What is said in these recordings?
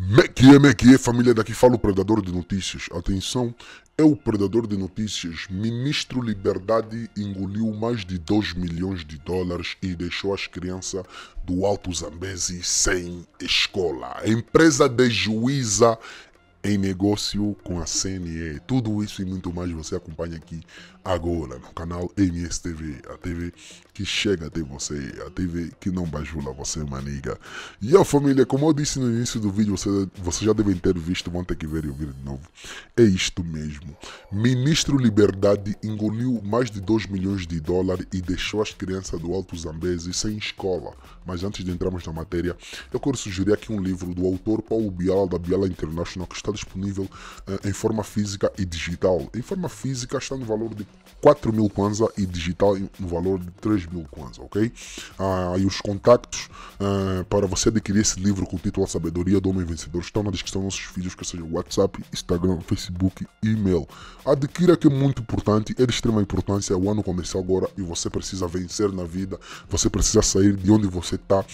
Mekie, Mekie, família daqui fala o predador de notícias. Atenção, é o predador de notícias. Ministro Liberdade engoliu mais de 2 milhões de dólares e deixou as crianças do Alto Zambesi sem escola. A empresa de juíza em negócio com a CNE. Tudo isso e muito mais você acompanha aqui agora no canal MSTV, a TV que chega até você, a TV que não bajula você, maniga. E a família, como eu disse no início do vídeo, vocês você já devem ter visto, vão ter que ver e ouvir de novo. É isto mesmo. Ministro Liberdade engoliu mais de 2 milhões de dólares e deixou as crianças do Alto Zambese sem escola. Mas antes de entrarmos na matéria, eu quero sugerir aqui um livro do autor Paulo Biala, da Biala International, que está disponível uh, em forma física e digital. Em forma física está no valor de 4 mil kwanza e digital no valor de 3 mil kwanza, ok? Ah, e os contactos eh, para você adquirir esse livro com o título A Sabedoria do Homem Vencedor estão na descrição dos nossos vídeos, que seja WhatsApp, Instagram, Facebook e e-mail. Adquira que é muito importante, é de extrema importância, é o ano começou agora e você precisa vencer na vida, você precisa sair de onde você está,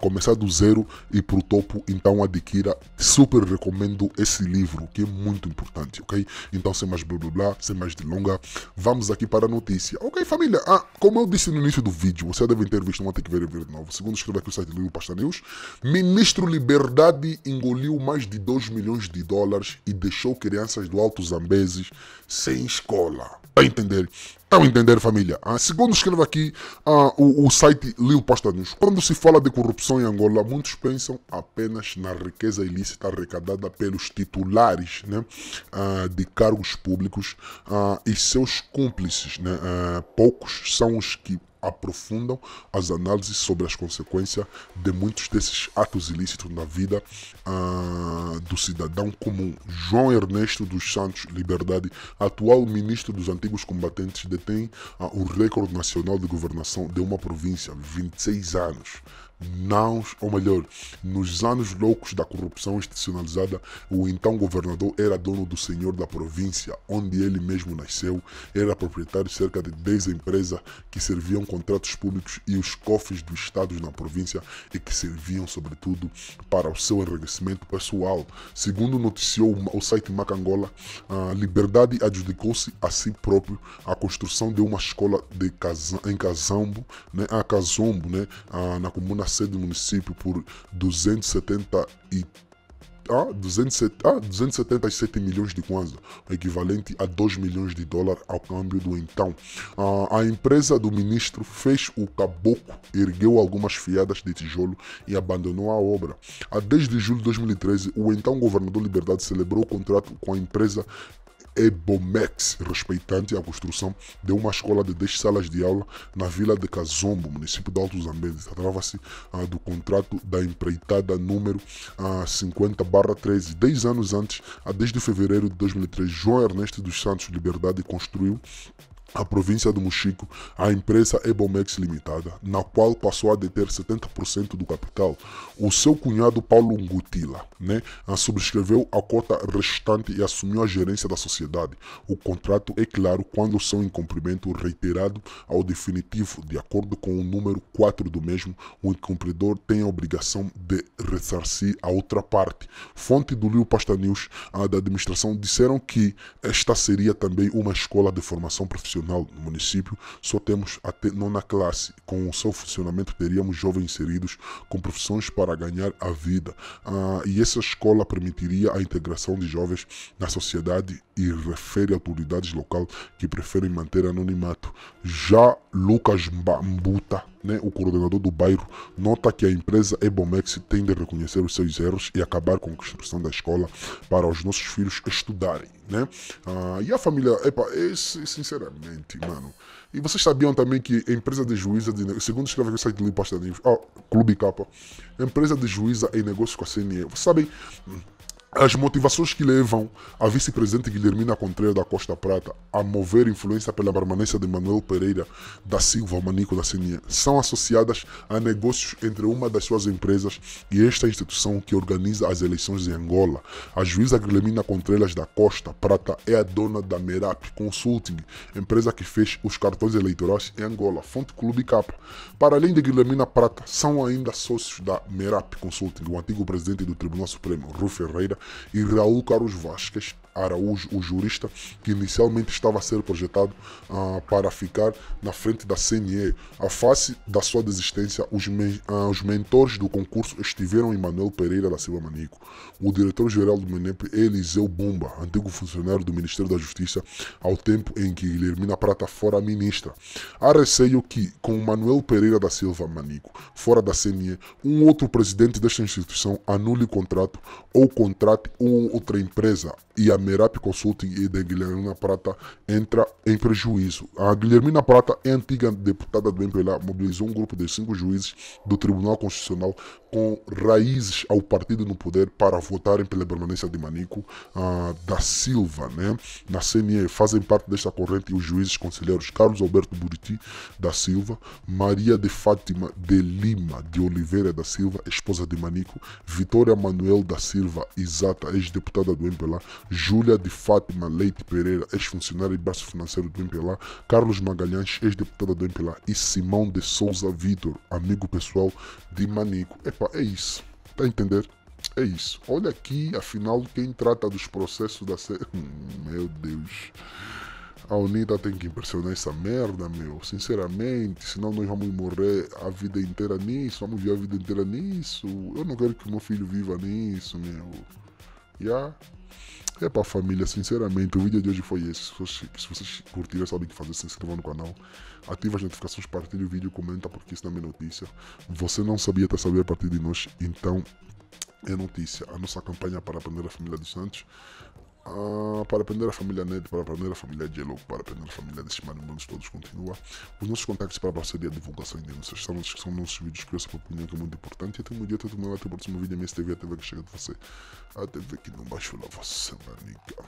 começar do zero e para o topo, então adquira, super recomendo esse esse livro, que é muito importante, ok? Então, sem mais blá blá blá, sem mais delonga, vamos aqui para a notícia. Ok, família? Ah, como eu disse no início do vídeo, você deve ter visto, não tem que ver ver de novo. Segundo escreve aqui o site do livro Pasta News, ministro Liberdade engoliu mais de 2 milhões de dólares e deixou crianças do Alto Zambeses sem escola. para entender? Estão a entender, família? Ah, segundo escreve aqui ah, o, o, site Leo Posta News, quando se fala de corrupção em Angola, muitos pensam apenas na riqueza ilícita arrecadada pelos titulares né, ah, de cargos públicos ah, e seus cúmplices. Né? Ah, poucos são os que aprofundam as análises sobre as consequências de muitos desses atos ilícitos na vida uh, do cidadão comum. João Ernesto dos Santos Liberdade, atual ministro dos Antigos Combatentes, detém uh, o recorde nacional de governação de uma província, 26 anos não, ou melhor, nos anos loucos da corrupção institucionalizada, o então governador era dono do senhor da província onde ele mesmo nasceu, era proprietário de cerca de 10 empresas que serviam contratos públicos e os cofres do Estado na província e que serviam, sobretudo, para o seu enriquecimento pessoal. Segundo noticiou o site Macangola, a Liberdade adjudicou-se a si próprio a construção de uma escola de em Kazambo, né, a Kazombo, né, a, na comuna sede do município por 270 e ah, 270, ah, 277 milhões de kwanza, equivalente a 2 milhões de dólares ao câmbio do então. Ah, a empresa do ministro fez o caboclo, ergueu algumas fiadas de tijolo e abandonou a obra. A ah, desde julho de 2013, o então governador Liberdade celebrou o contrato com a empresa EBOMEX, respeitante a construção de uma escola de 10 salas de aula na vila de Cazombo, município de Alto Zambeze. Tratava-se ah, do contrato da empreitada número ah, 50-13. Dez anos antes, a ah, desde fevereiro de 2003, João Ernesto dos Santos Liberdade construiu a província do Mochico a empresa Ebomex Limitada, na qual passou a deter 70% do capital, o seu cunhado Paulo Ngutila né, subscreveu a cota restante e assumiu a gerência da sociedade. O contrato é claro quando são em cumprimento reiterado ao definitivo, de acordo com o número 4 do mesmo, o incumpridor tem a obrigação de ressarcir a outra parte. Fonte do Lio Pasta News, a da administração, disseram que esta seria também uma escola de formação profissional funcional município, só temos até nona classe. Com o seu funcionamento, teríamos jovens inseridos com profissões para ganhar a vida. Ah, e essa escola permitiria a integração de jovens na sociedade e refere autoridades locais que preferem manter anonimato. Já Lucas Mbuta né, o coordenador do bairro nota que a empresa Ebomex tem de reconhecer os seus erros e acabar com a construção da escola para os nossos filhos estudarem, né? Ah, e a família, epa, esse, é, sinceramente, mano. E vocês sabiam também que a empresa de juíza, de, segundo escreve o site do Pasta News, ah, Clube Capa, empresa de juíza em negócio com a CNE, vocês sabem hum, as motivações que levam a vice-presidente Guilhermina Contreira da Costa Prata a mover influência pela permanência de Manuel Pereira da Silva Manico da CNE são associadas a negócios entre uma das suas empresas e esta instituição que organiza as eleições em Angola. A juíza Guilhermina Contreras da Costa Prata é a dona da Merap Consulting, empresa que fez os cartões eleitorais em Angola, fonte Clube Capa. Para além de Guilhermina Prata, são ainda sócios da Merap Consulting o antigo presidente do Tribunal Supremo, Rui Ferreira, e Raul Carlos Vasquez, Araújo, o jurista, que inicialmente estava a ser projetado uh, para ficar na frente da CNE. A face da sua desistência, os, uh, os mentores do concurso estiveram em Manuel Pereira da Silva Manico. O diretor-geral do MENEP Eliseu Bomba, antigo funcionário do Ministério da Justiça, ao tempo em que Guilhermina Prata fora ministra. Há receio que, com Manuel Pereira da Silva Manico fora da CNE, um outro presidente desta instituição anule o contrato ou contrate outra empresa e a Merap Consulting e da Guilhermina Prata entra em prejuízo. A Guilhermina Prata é antiga deputada do MPLA, mobilizou um grupo de cinco juízes do Tribunal Constitucional com raízes ao partido no poder para votarem pela permanência de Manico uh, da Silva, né? Na CNE fazem parte desta corrente os juízes conselheiros Carlos Alberto Buriti da Silva, Maria de Fátima de Lima de Oliveira da Silva, esposa de Manico, Vitória Manuel da Silva exata ex-deputada do MPLA, Júlia de Fátima Leite Pereira, ex-funcionária de braço financeiro do MPLA, Carlos Magalhães, ex-deputado do MPLA, e Simão de Souza Vitor, amigo pessoal de Manico. Epa, é isso. Tá a entender? É isso. Olha aqui, afinal, quem trata dos processos da série. Meu Deus. A Unida tem que impressionar essa merda, meu. Sinceramente, senão nós vamos morrer a vida inteira nisso, vamos viver a vida inteira nisso. Eu não quero que o meu filho viva nisso, meu. Já. Yeah. É pra família, sinceramente, o vídeo de hoje foi esse. Se vocês, curtiram, é sabem o que fazer, se inscrevam no canal, ativa as notificações, partilha o vídeo, comenta, porque isso também é notícia. Você não sabia até saber a partir de nós, então é notícia. A nossa campanha para aprender a família dos Santos ah, para aprender a família Ned, para aprender a família Jello, para aprender a família de Shimano, vamos todos continua. Os nossos contactos para a parceria, divulgação e denúncias estão na descrição dos nossos vídeos, que eu sou opinião que é muito importante. E até um dia, todo meu, até o próximo vídeo, a minha a TV que chega de você. A TV que não baixou lá você, manica.